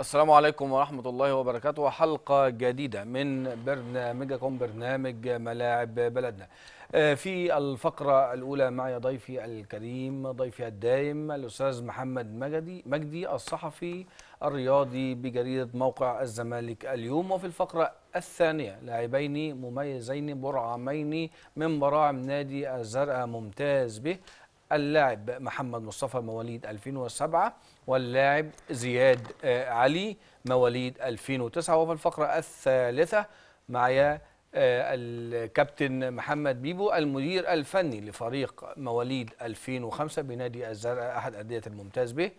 السلام عليكم ورحمة الله وبركاته وحلقة جديدة من برنامجكم برنامج ملاعب بلدنا آه، في الفقرة الأولى معي ضيفي الكريم ضيفي الدائم الأستاذ محمد مجدي مجدي الصحفي الرياضي بجريدة موقع الزمالك اليوم وفي الفقرة الثانية لاعبين مميزين برعمين من براعم نادي الزرقاء ممتاز به اللاعب محمد مصطفى مواليد 2007 واللاعب زياد آه، علي مواليد 2009 وفي الفقرة الثالثة معايا آه، الكابتن محمد بيبو المدير الفني لفريق مواليد 2005 بنادي الزرع أحد أندية الممتاز به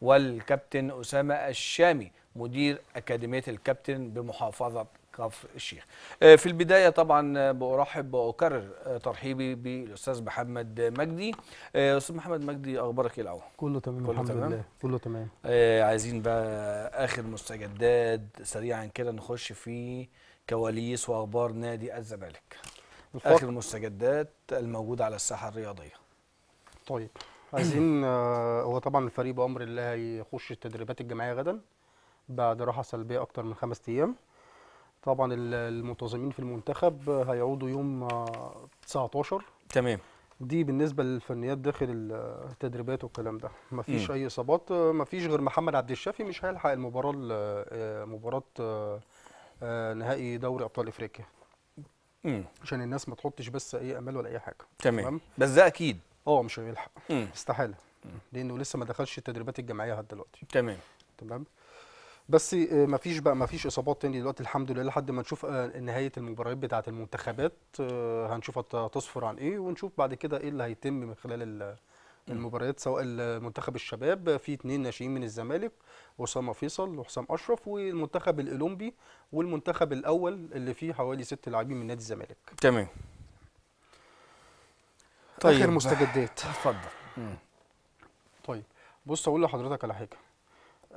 والكابتن أسامة الشامي مدير أكاديمية الكابتن بمحافظة كف الشيخ آه، في البداية طبعا آه، بأرحب وأكرر آه، ترحيبي بالأستاذ محمد مجدي أستاذ محمد مجدي أخبارك إيه الأول؟ كله تمام كله الحمد تمام؟ لله كله تمام عايزين بقى آخر مستجدات سريعا كده نخش في كواليس وأخبار نادي الزمالك آخر المستجدات الموجودة على الساحة الرياضية طيب عايزين هو طبعا الفريق بأمر الله هيخش التدريبات الجماعية غدا بعد راحة سلبية أكتر من خمس أيام طبعا المنتظمين في المنتخب هيعودوا يوم 19 تمام دي بالنسبه للفنيات داخل التدريبات والكلام ده مفيش مم. اي اصابات مفيش غير محمد عبد الشافي مش هيلحق المباراه آه، مباراه آه، آه، نهائي دوري ابطال افريقيا مم. عشان الناس ما تحطش بس اي امال ولا اي حاجه تمام, تمام؟ بس ده اكيد اه مش هيلحق استحاله لانه لسه ما دخلش التدريبات الجماعيه لحد دلوقتي تمام تمام بس آه، ما فيش بقى ما فيش اصابات تاني دلوقتي الحمد لله لحد ما نشوف آه، نهايه المباريات بتاعه المنتخبات آه، هنشوف هتصفر عن ايه ونشوف بعد كده ايه اللي هيتم من خلال المباريات سواء المنتخب الشباب في اثنين ناشئين من الزمالك اسامه فيصل وحسام اشرف والمنتخب الاولمبي والمنتخب الاول اللي فيه حوالي ست لاعبين من نادي الزمالك تمام طيب اخر مستجدات اتفضل طيب بص اقول لحضرتك على حاجه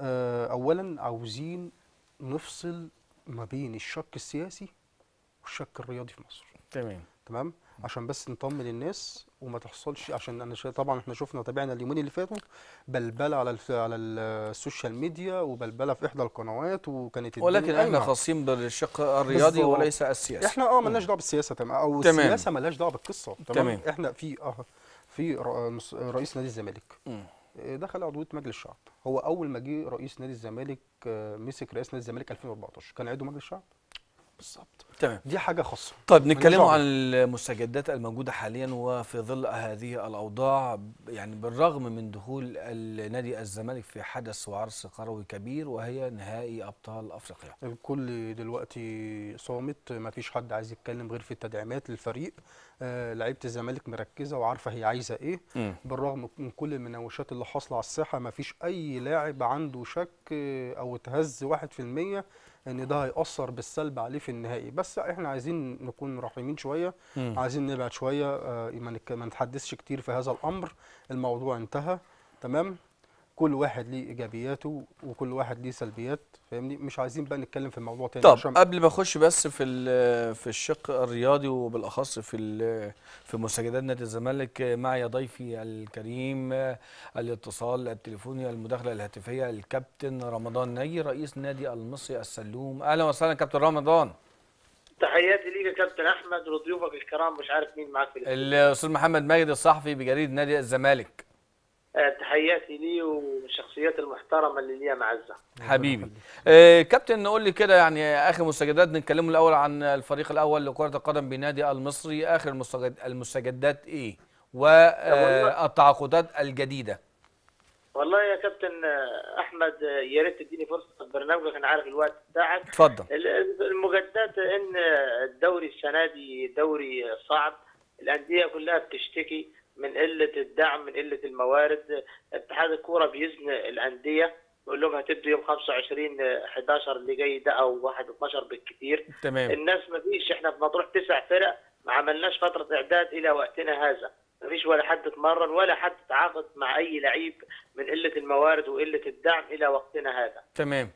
آه، اولا عاوزين نفصل ما بين الشق السياسي والشق الرياضي في مصر تمام تمام عشان بس نطمن الناس وما تحصلش عشان انا طبعا احنا شفنا تابعنا اليومين اللي فاتوا بلبله على على السوشيال ميديا وبلبله في احدى القنوات وكانت ولكن احنا خاصين بالشق الرياضي وليس السياسي احنا اه مالناش دعوه بالسياسه تمام او تمام. السياسه مالهاش دعوه بالقصه تمام, تمام. احنا في اه في آه، رئيس نادي الزمالك دخل عضويه مجلس الشعب هو اول ما جه رئيس نادي الزمالك آه، مسك رئاسه نادي الزمالك 2014 كان عضو مجلس الشعب بالظبط تمام دي حاجه خاصه طيب نتكلم عن المستجدات الموجوده حاليا وفي ظل هذه الاوضاع يعني بالرغم من دخول النادي الزمالك في حدث وعرس قروي كبير وهي نهائي ابطال افريقيا الكل دلوقتي صامت ما فيش حد عايز يتكلم غير في التدعيمات للفريق آه لعيبه الزمالك مركزه وعارفه هي عايزه ايه م. بالرغم من كل المناوشات اللي حاصله على الساحه ما فيش اي لاعب عنده شك آه، او اتهز 1% ان ده هياثر بالسلب عليه في النهائي بس احنا عايزين نكون رحيمين شويه مم. عايزين نبعد شويه آه، ما نتحدثش كتير في هذا الامر الموضوع انتهى تمام كل واحد ليه ايجابياته وكل واحد ليه سلبيات فاهمني مش عايزين بقى نتكلم في الموضوع تاني طب قبل ما اخش بس في في الشق الرياضي وبالاخص في في مستجدات نادي الزمالك معي ضيفي الكريم الاتصال التليفوني المداخله الهاتفيه الكابتن رمضان ني رئيس نادي المصري السلوم اهلا وسهلا كابتن رمضان تحياتي ليك يا كابتن احمد وضيوفك الكرام مش عارف مين معاك في الاستاذ محمد ماجد الصحفي بجريده نادي الزمالك آه، تحياتي ليه والشخصيات المحترمه اللي ليها معزه حبيبي آه كابتن نقول لي كده يعني اخر مستجدات نتكلموا الاول عن الفريق الاول لكره القدم بنادي المصري اخر المستجد المستجدات ايه والتعاقدات آه، الجديده والله يا كابتن آه، احمد يا ريت تديني فرصه برنامجك انا عارف الوقت بتاعك اتفضل المجدات ان الدوري السنه دي دوري صعب الانديه كلها بتشتكي من قله الدعم من قله الموارد اتحاد الكوره بيزن الانديه بيقول لهم هتبدوا يوم 25 11 اللي جاي ده او 1 12 بالكثير تمام الناس ما فيش احنا في مطروح تسع فرق ما عملناش فتره اعداد الى وقتنا هذا ما فيش ولا حد اتمرن ولا حد تعاقد مع اي لعيب من قله الموارد وقله الدعم الى وقتنا هذا تمام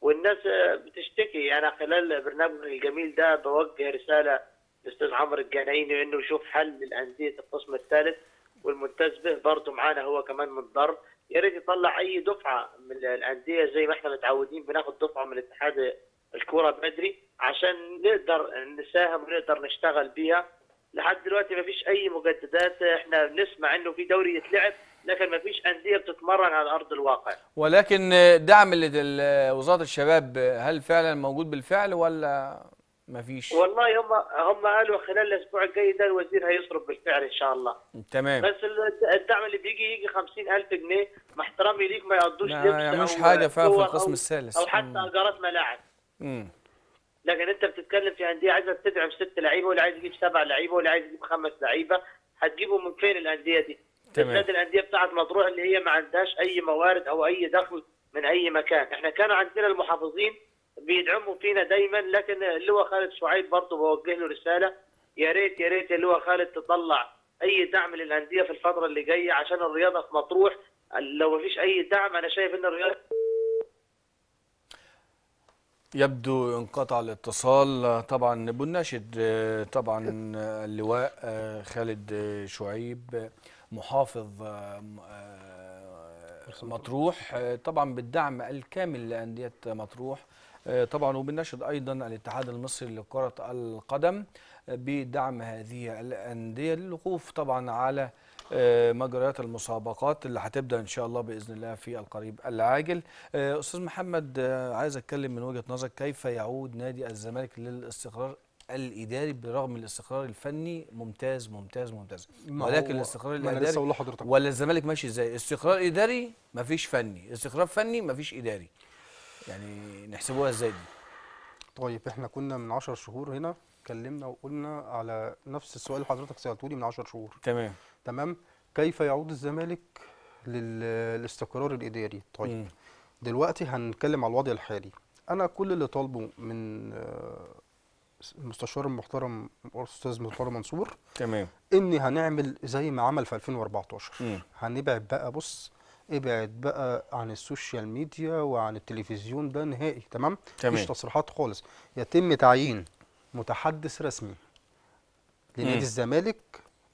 والناس بتشتكي انا خلال برنامج الجميل ده بوجه رساله الاستاذ عمرو الجنايني انه يشوف حل للانديه القسم الثالث به برضه معانا هو كمان متضرر يا ريت يطلع اي دفعه من الانديه زي ما احنا متعودين بناخد دفعه من اتحاد الكوره بدري عشان نقدر نساهم ونقدر نشتغل بيها لحد دلوقتي ما فيش اي مجددات احنا بنسمع انه في دوري يتلعب لكن ما فيش انديه بتتمرن على ارض الواقع ولكن دعم وزاره الشباب هل فعلا موجود بالفعل ولا ما فيش والله هم هم قالوا خلال الاسبوع الجاي ده الوزير هيصرف بالفعل ان شاء الله تمام بس الدعم اللي بيجي يجي 50000 جنيه مع احترامي ليك ما يقضوش لبس ما يعملوش يعني حاجه فيها في القسم الثالث او حتى اجارات ملاعب امم لكن انت بتتكلم في انديه عايزه تدعم ست لعيبه ولا عايز تجيب سبع لعيبه ولا عايز تجيب خمس لعيبه هتجيبهم من فين الانديه دي؟ تمام بالذات الانديه بتاعت مطروح اللي هي ما عندهاش اي موارد او اي دخل من اي مكان، احنا كان عندنا المحافظين بيدعموا فينا دايما لكن اللواء خالد شعيب برضه بوجه له رساله يا ريت يا ريت اللواء خالد تطلع اي دعم للانديه في الفتره اللي جايه عشان الرياضه في مطروح لو مفيش اي دعم انا شايف ان الرياضه يبدو انقطع الاتصال طبعا بناشد طبعا اللواء خالد شعيب محافظ آه، مطروح طبعا بالدعم الكامل لانديه مطروح آه، طبعا وبنشد ايضا الاتحاد المصري لكره القدم آه، بدعم هذه الانديه للوقوف طبعا على آه، مجريات المسابقات اللي هتبدا ان شاء الله باذن الله في القريب العاجل استاذ محمد عايز اتكلم من وجهه نظرك كيف يعود نادي الزمالك للاستقرار الاداري برغم الاستقرار الفني ممتاز ممتاز ممتاز ولكن الاستقرار الاداري ولا الزمالك ماشي ازاي استقرار اداري مفيش فني استقرار فني مفيش اداري يعني نحسبوها ازاي دي طيب احنا كنا من 10 شهور هنا اتكلمنا وقلنا على نفس السؤال اللي حضرتك سالته لي من 10 شهور تمام تمام كيف يعود الزمالك للاستقرار الاداري طيب م. دلوقتي هنتكلم على الوضع الحالي انا كل اللي طالبه من المستشار آه، المحترم الاستاذ مختار منصور تمام اني هنعمل زي ما عمل في 2014 م. هنبعد بقى بص ابعد بقى عن السوشيال ميديا وعن التلفزيون ده نهائي تمام, تمام. مفيش تصريحات خالص يتم تعيين متحدث رسمي لنادي الزمالك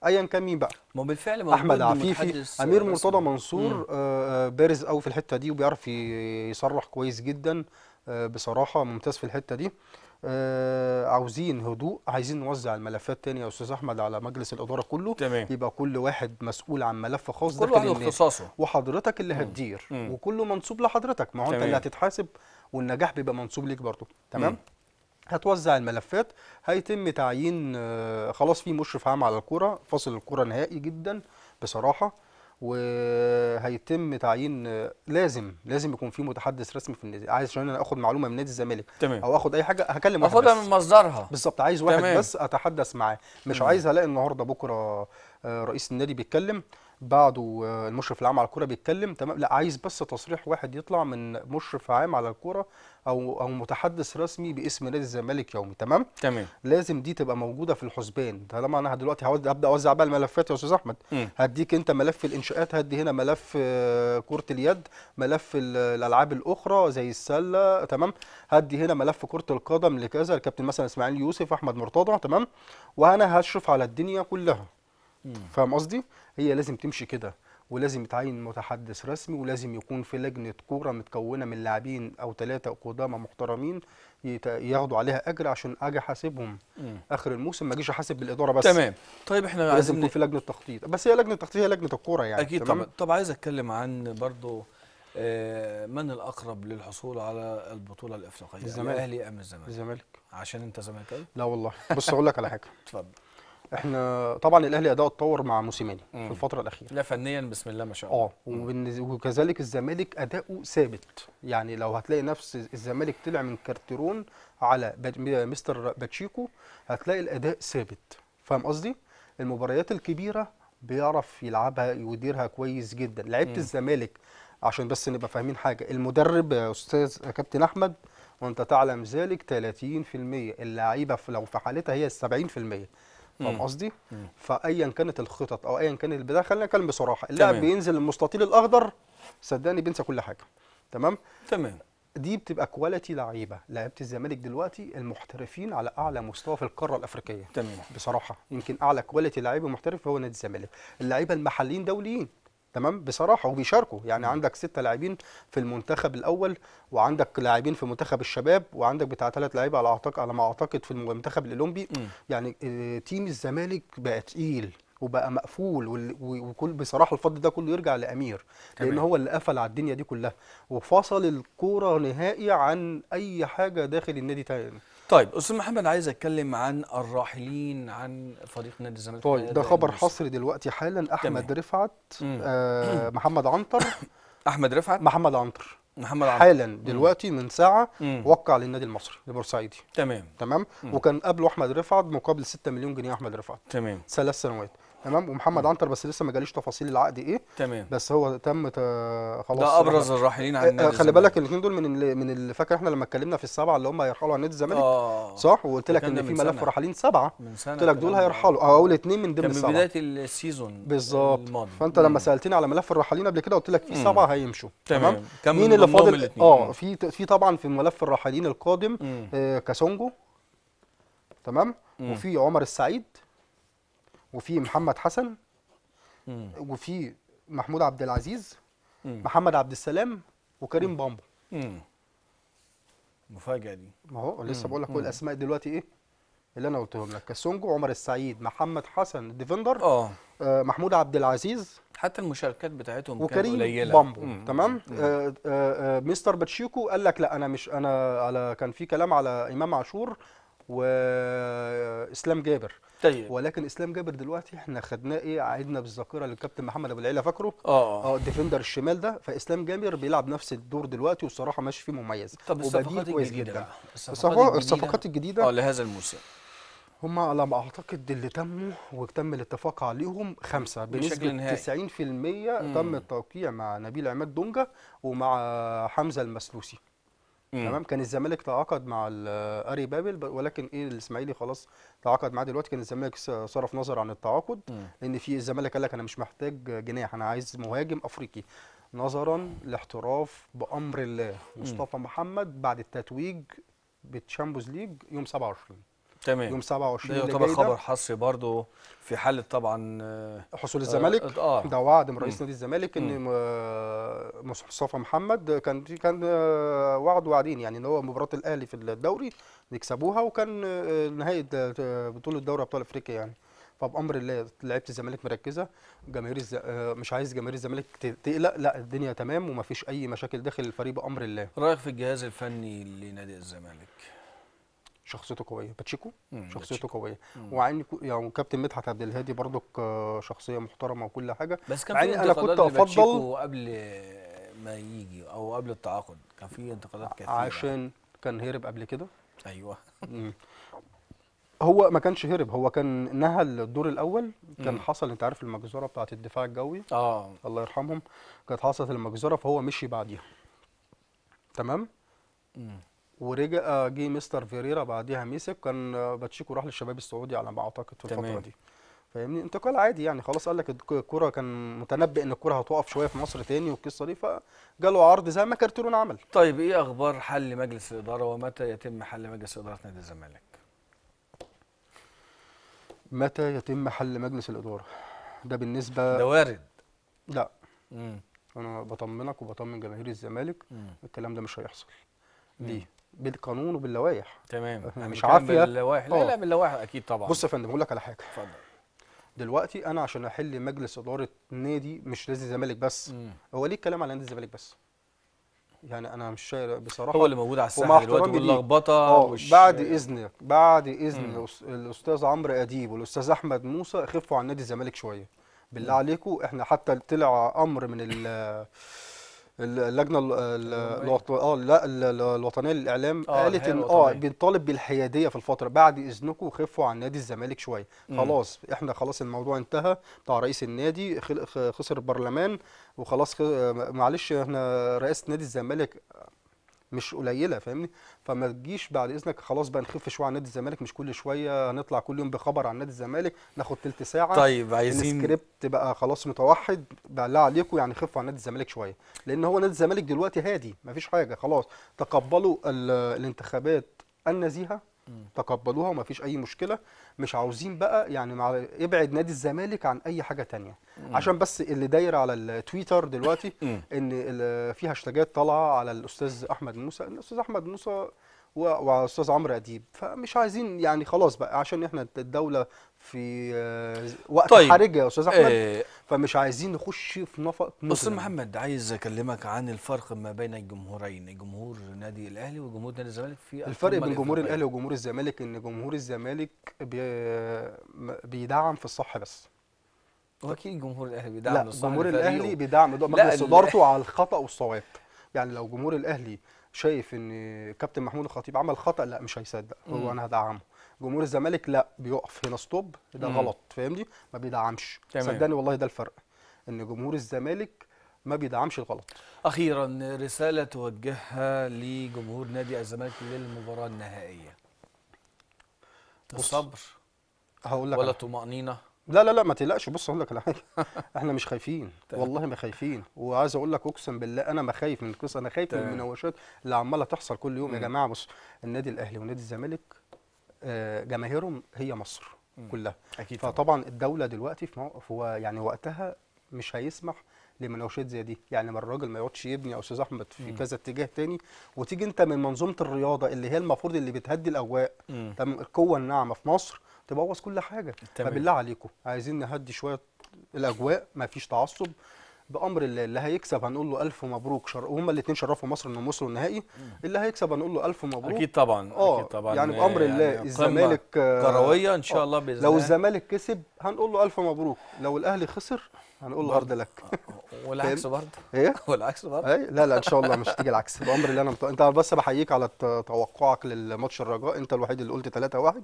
ايا كان مين بقى ما بالفعل احمد عفيفي آه، امير مرتضى منصور آه،, آه بارز قوي في الحته دي وبيعرف يصرح كويس جدا آه بصراحه ممتاز في الحته دي آه، عاوزين هدوء عايزين نوزع الملفات تاني يا استاذ احمد على مجلس الاداره كله تمام. يبقى كل واحد مسؤول عن ملف خاص كل واحد اختصاصه وحضرتك اللي هتدير مم. مم. وكله منصوب لحضرتك ما هو انت اللي هتتحاسب والنجاح بيبقى منصوب ليك برضه تمام مم. هتوزع الملفات هيتم تعيين آه، خلاص في مشرف عام على الكوره فاصل الكوره نهائي جدا بصراحه وهيتم تعيين لازم لازم يكون في متحدث رسمي في النادي عايز عشان انا اخد معلومه من نادي الزمالك تمام. او اخد اي حاجه هكلم واحد اخدها من مصدرها بالظبط عايز واحد تمام. بس اتحدث معاه مش مم. عايز الاقي النهارده بكره آه، رئيس النادي بيتكلم بعده آه، المشرف العام على الكوره بيتكلم تمام لا عايز بس تصريح واحد يطلع من مشرف عام على الكوره او او متحدث رسمي باسم نادي الزمالك يومي تمام تمام لازم دي تبقى موجوده في الحسبان طالما انا دلوقتي هبدا اوزع بقى الملفات يا استاذ احمد هديك انت ملف الانشاءات هدي هنا ملف آه، كره اليد ملف الالعاب الاخرى زي السله تمام هدي هنا ملف كره القدم لكذا الكابتن مثلا اسماعيل يوسف احمد مرتضى تمام وانا هشرف على الدنيا كلها فاهم قصدي هي لازم تمشي كده ولازم يتعين متحدث رسمي ولازم يكون في لجنه كوره متكونه من لاعبين او ثلاثه قدامى محترمين ياخدوا عليها اجر عشان اجي احاسبهم اخر الموسم ما اجيش احاسب بالاداره بس تمام طيب احنا لازم يكون في لجنه تخطيط بس هي لجنه تخطيط هي لجنه الكوره يعني اكيد طبعا طب عايز اتكلم عن برضو آه، من الاقرب للحصول على البطوله الافريقيه الزمالك الاهلي ام الزمالك الزمالك عشان انت زمالكاوي لا والله بص اقول لك على حاجه اتفضل احنا طبعا الاهلي اداؤه اتطور مع موسيماني في الفتره الاخيره لا فنيا بسم الله ما شاء الله اه وكذلك الزمالك اداؤه ثابت يعني لو هتلاقي نفس الزمالك طلع من كارتيرون على مستر باتشيكو هتلاقي الاداء ثابت فاهم قصدي المباريات الكبيره بيعرف يلعبها ويديرها كويس جدا لعيبه الزمالك عشان بس نبقى فاهمين حاجه المدرب استاذ كابتن احمد وانت تعلم ذلك 30% اللعيبه لو في حالتها هي 70% فاهم قصدي؟ فايا كانت الخطط او ايا كان البدايه خلينا نتكلم بصراحه اللاعب بينزل المستطيل الاخضر صدقني بينسى كل حاجه تمام؟ تمام دي بتبقى كواليتي لعيبه لعيبه الزمالك دلوقتي المحترفين على اعلى مستوى في القاره الافريقيه تمام بصراحه يمكن اعلى كواليتي لعيبه محترف هو نادي الزمالك اللعيبه المحليين دوليين تمام بصراحه وبيشاركوا يعني عندك ستة لاعبين في المنتخب الاول وعندك لاعبين في منتخب الشباب وعندك بتاع ثلاث لعيبه على اعتقد على ما اعتقد في المنتخب الاولمبي يعني آه، تيم الزمالك بقى تقيل وبقى مقفول وكل بصراحه الفضل ده كله يرجع لامير تمام. لان هو اللي قفل على الدنيا دي كلها وفصل الكوره نهائي عن اي حاجه داخل النادي تاني طيب استاذ محمد عايز اتكلم عن الراحلين عن فريق نادي الزمالك طيب ده خبر حصري دلوقتي حالا احمد تمام. رفعت آه محمد عنتر احمد رفعت محمد عنتر محمد عمرو حالا دلوقتي مم. من ساعه مم. وقع للنادي المصري لبورسعيدي تمام تمام مم. وكان قبله احمد رفعت مقابل 6 مليون جنيه احمد رفعت تمام ثلاث سنوات تمام ومحمد عنتر بس لسه ما جاليش تفاصيل العقد ايه تمام بس هو تم خلاص ده ابرز الراحلين عن آه، آه، النادي خلي بالك الاثنين دول من اللي من اللي فاكر احنا لما اتكلمنا في السبعه اللي هم هيرحلوا عن نادي الزمالك آه صح وقلت لك ان في ملف راحلين سبعه من سنة قلت لك دول هيرحلوا اه اول اثنين من ضمن السبعه من بدايه السيزون بالظبط فانت لما سالتني على ملف الراحلين قبل كده قلت لك في سبعه هيمشوا تمام مين اللي فاضل اه في في طبعا في ملف الراحلين القادم آه، كاسونجو تمام وفي عمر السعيد وفي محمد حسن وفي محمود عبد العزيز محمد عبد السلام وكريم بامبو مفاجاه دي ما هو لسه بقول لك كل الاسماء دلوقتي ايه اللي انا قلتهم لك كاسونجو عمر السعيد محمد حسن ديفندر آه. اه محمود عبد العزيز حتى المشاركات بتاعتهم كانت قليله بامبو مم. تمام مم. آه،, آه آه مستر باتشيكو قال لك لا انا مش انا على كان في كلام على امام عاشور واسلام جابر طيب ولكن اسلام جابر دلوقتي احنا خدناه ايه عيدنا بالذاكره للكابتن محمد ابو العيله فاكره اه اه الديفندر الشمال ده فاسلام جابر بيلعب نفس الدور دلوقتي والصراحه ماشي فيه مميز طب الصفقات الجديده جدا. الصفقات, الصفقات الجديده اه لهذا الموسم هما على ما اعتقد اللي تموا وتم الاتفاق عليهم خمسه بنسبه 90% تم التوقيع مع نبيل عماد دونجا ومع حمزه المسلوسي تمام كان الزمالك تعاقد مع اري بابل ولكن ايه الاسماعيلي خلاص تعاقد معاه دلوقتي كان الزمالك صرف نظر عن التعاقد مم. لان في الزمالك قال لك انا مش محتاج جناح انا عايز مهاجم افريقي نظرا لاحتراف بامر الله مصطفى محمد بعد التتويج بالتشامبيونز ليج يوم 27 تمام يوم 27 ده يعتبر خبر حصري برضه في حاله طبعا آه، حصول آه، الزمالك آه،, آه. ده وعد من رئيس نادي الزمالك ان مصطفى محمد كان كان وعد وعدين يعني ان هو مباراه الاهلي في الدوري يكسبوها وكان نهايه بطوله دوري ابطال افريقيا يعني فبامر الله لعيبه الزمالك مركزه جماهير الز... مش عايز جماهير الزمالك تقلق لا الدنيا تمام ومفيش اي مشاكل داخل الفريق بامر الله رايك في الجهاز الفني لنادي الزمالك شخصيته قويه باتشيكو شخصيته قويه وعن يعني كابتن مدحت عبد الهادي برضك آه، شخصيه محترمه وكل حاجه بس كان في انا كنت افضل قبل ما يجي او قبل التعاقد كان في انتقادات كثيره عشان كان هرب قبل كده ايوه هو ما كانش هرب هو كان نهى الدور الاول كان حصل انت عارف المجزره بتاعه الدفاع الجوي اه الله يرحمهم كانت حصلت المجزره فهو مشي بعديها تمام مم. ورجع آه، جه مستر فيريرا بعديها مسك كان آه، باتشيكو راح للشباب السعودي على ما اعتقد في الفتره دي فاهمني انتقال عادي يعني خلاص قال لك الكوره كان متنبئ ان الكوره هتقف شويه في مصر تاني والقصه دي فجاله عرض زي ما كارتيرون عمل طيب ايه اخبار حل مجلس الاداره ومتى يتم حل مجلس اداره نادي الزمالك متى يتم حل مجلس الاداره ده بالنسبه ده وارد لا مم. انا بطمنك وبطمن جماهير الزمالك مم. الكلام ده مش هيحصل ليه بالقانون وباللوائح تمام احنا يعني مش عافيه باللوائح لا آه. لا باللوائح اكيد طبعا بص يا فندم بقول لك على حاجه اتفضل دلوقتي انا عشان احل مجلس اداره نادي مش نادي الزمالك بس مم. هو ليه الكلام على نادي الزمالك بس يعني انا مش بصراحه هو اللي موجود على الساحه دلوقتي واللخبطه مش... بعد اذنك بعد اذن الاستاذ عمرو اديب والاستاذ احمد موسى خفوا عن نادي الزمالك شويه بالله عليكم احنا حتى طلع امر من اللجنه اه لا الوطنيه للاعلام آه قالت ان اه بنطالب بالحياديه في الفتره بعد اذنكم خفوا عن نادي الزمالك شويه خلاص احنا خلاص الموضوع انتهى بتاع رئيس النادي خسر البرلمان وخلاص معلش احنا رئاسه نادي الزمالك مش قليله فاهمني فما تجيش بعد اذنك خلاص بقى نخف شويه عن نادي الزمالك مش كل شويه هنطلع كل يوم بخبر عن نادي الزمالك ناخد ثلث ساعه طيب عايزين السكريبت بقى خلاص متوحد بالله عليكم يعني خفوا عن نادي الزمالك شويه لان هو نادي الزمالك دلوقتي هادي مفيش حاجه خلاص تقبلوا الانتخابات النزيهه تقبلوها وما فيش اي مشكله مش عاوزين بقى يعني مع ابعد نادي الزمالك عن اي حاجه تانية مم. عشان بس اللي داير على التويتر دلوقتي مم. ان في هاشتاجات طالعه على الاستاذ احمد موسى الاستاذ احمد موسى واستاذ عمرو اديب فمش عايزين يعني خلاص بقى عشان احنا الدوله في آه، وقت طيب. حرجه يا استاذ احمد إيه فمش عايزين نخش في نفق استاذ محمد عايز اكلمك عن الفرق ما بين الجمهورين جمهور نادي الاهلي وجمهور نادي الزمالك في الفرق بين جمهور الاهلي وجمهور الزمالك ان جمهور الزمالك بي... بيدعم في الصح بس واكيد جمهور الاهلي بيدعم لا جمهور الاهلي بيدعم مجلس ادارته على الخطا والصواب يعني لو جمهور الاهلي شايف ان كابتن محمود الخطيب عمل خطا لا مش هيصدق هو انا هدعمه جمهور الزمالك لا بيقف هنا ستوب ده مم. غلط فاهمني ما بيدعمش صدقني والله ده الفرق ان جمهور الزمالك ما بيدعمش الغلط اخيرا رساله توجهها لجمهور نادي الزمالك للمباراه النهائيه الصبر هقول لك ولا طمانينه لا لا لا ما تقلقش بص اقول لك على حاجه احنا مش خايفين والله ما خايفين وعايز اقول لك اقسم بالله انا ما خايف من القصه انا خايف من المناوشات اللي عماله تحصل كل يوم يا جماعه بص النادي الاهلي ونادي الزمالك آه، جماهيرهم هي مصر كلها اكيد فطبعا الدوله دلوقتي في, هو يعني وقتها مش هيسمح لمناوشات زي دي يعني ما الراجل ما يقعدش يبني يا استاذ احمد في كذا اتجاه تاني وتيجي انت من منظومه الرياضه اللي هي المفروض اللي بتهدي الاجواء القوه الناعمه في مصر تبوظ كل حاجه تمام. فبالله عليكم عايزين نهدي شويه الاجواء مفيش تعصب بامر الله اللي هيكسب هنقول له الف مبروك شر... هما الاثنين شرفوا مصر انهم وصلوا النهائي اللي هيكسب هنقول له الف مبروك اكيد طبعا اكيد آه، طبعا يعني بامر يعني الله الزمالك آه، كرويه ان شاء آه، الله باذن الله لو الزمالك كسب هنقول له الف مبروك لو الاهلي خسر هنقول له ارض لك إيه؟ والعكس برضه ايه والعكس برضه ايه لا لا ان شاء الله مش هتيجي العكس بامر الله انا مت... انت بس بحييك على توقعك للماتش الرجاء انت الوحيد اللي قلت 3 1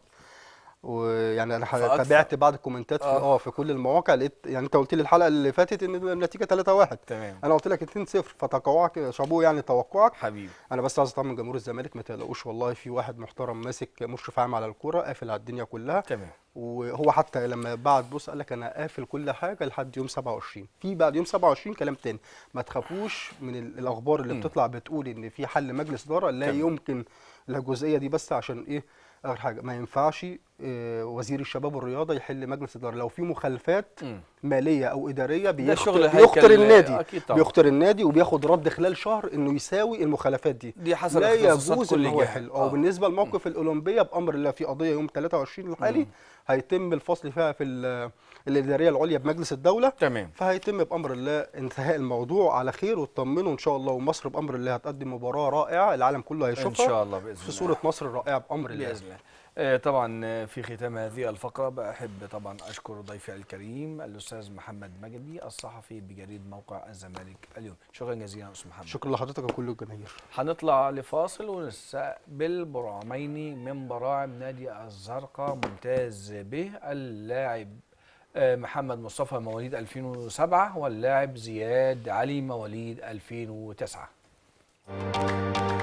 ويعني انا تابعت بعض الكومنتات في آه. اه في كل المواقع لقيت يعني انت قلت لي الحلقه اللي فاتت ان النتيجه 3 1 تمام انا قلت لك 2 0 فتوقعك شابوه يعني توقعك حبيبي انا بس عايز اطمن جمهور الزمالك ما تقلقوش والله في واحد محترم ماسك مشرف عام على الكوره قافل على الدنيا كلها تمام وهو حتى لما بعد بص قال لك انا قافل كل حاجه لحد يوم 27 في بعد يوم 27 كلام تاني ما تخافوش من الاخبار اللي م. بتطلع بتقول ان في حل مجلس اداره لا تمام. يمكن الجزئيه دي بس عشان ايه اخر حاجه ما ينفعش آه، وزير الشباب والرياضه يحل مجلس الاداره لو في مخالفات م. ماليه او اداريه بيخطر, بيخطر النادي أكيد طبعا. بيخطر النادي وبياخد رد خلال شهر انه يساوي المخالفات دي دي حصل لا يجوز كل جهه او آه. بالنسبه لموقف الاولمبيه بامر الله في قضيه يوم 23 الحالي هيتم الفصل فيها في الاداريه العليا بمجلس الدوله تمام فهيتم بامر الله انتهاء الموضوع على خير وتطمنوا ان شاء الله ومصر بامر الله هتقدم مباراه رائعه العالم كله هيشوفها ان شاء الله باذن الله في صوره مصر الرائعه بامر الله باذن الله آه، طبعا آه، في ختام هذه الفقرة بحب طبعا أشكر ضيفي الكريم الأستاذ محمد مجدي الصحفي بجريد موقع الزمالك اليوم شكرا جزيلا أستاذ محمد شكرا لحضرتك وكل الجماهير هنطلع لفاصل ونستقبل براعمين من براعم نادي الزرقاء ممتاز به اللاعب آه، محمد مصطفى مواليد 2007 واللاعب زياد علي مواليد 2009